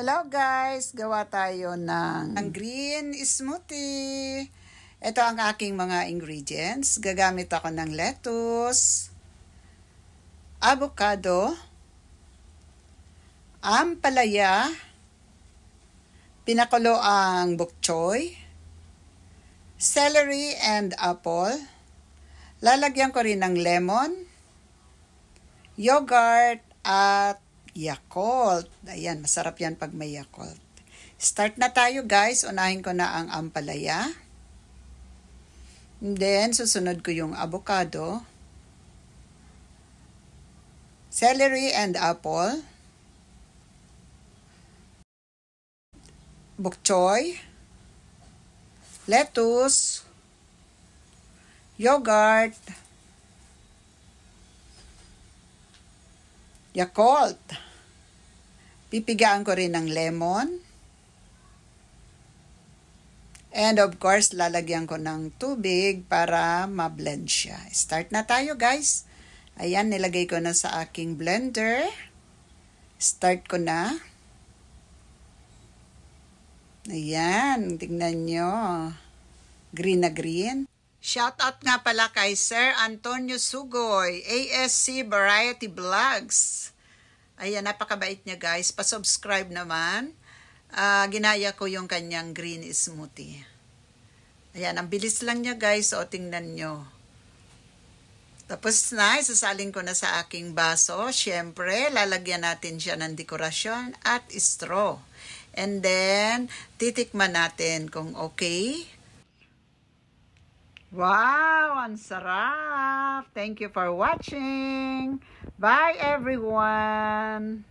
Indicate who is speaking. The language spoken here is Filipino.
Speaker 1: Hello guys! Gawa tayo ng green smoothie. Ito ang aking mga ingredients. Gagamit ako ng lettuce, avocado, ampalaya, pinakulo ang bok choy, celery and apple. Lalagyan ko rin ng lemon, yogurt at Yakult. Ayan, masarap yan pag may Yakult. Start na tayo guys. Unahin ko na ang ampalaya. And then, susunod ko yung avocado. Celery and apple. Bok choy. Lettuce. Yogurt. Yakult. Pipigaan ko rin ng lemon. And of course, lalagyan ko ng tubig para ma-blend siya. Start na tayo guys. Ayan, nilagay ko na sa aking blender. Start ko na. Ayan, tingnan nyo. Green na green. Shoutout nga pala kay Sir Antonio Sugoy, ASC Variety Vlogs. Ayan, napakabait niya guys. Pa-subscribe naman. Uh, ginaya ko yung kanyang green smoothie. Ayan, ang bilis lang niya guys. O, tingnan nyo. Tapos na, isasalin ko na sa aking baso. Siyempre, lalagyan natin siya ng dekorasyon at straw. And then, titikman natin kung okay. Wow, ang sarap! Thank you for watching. Bye everyone!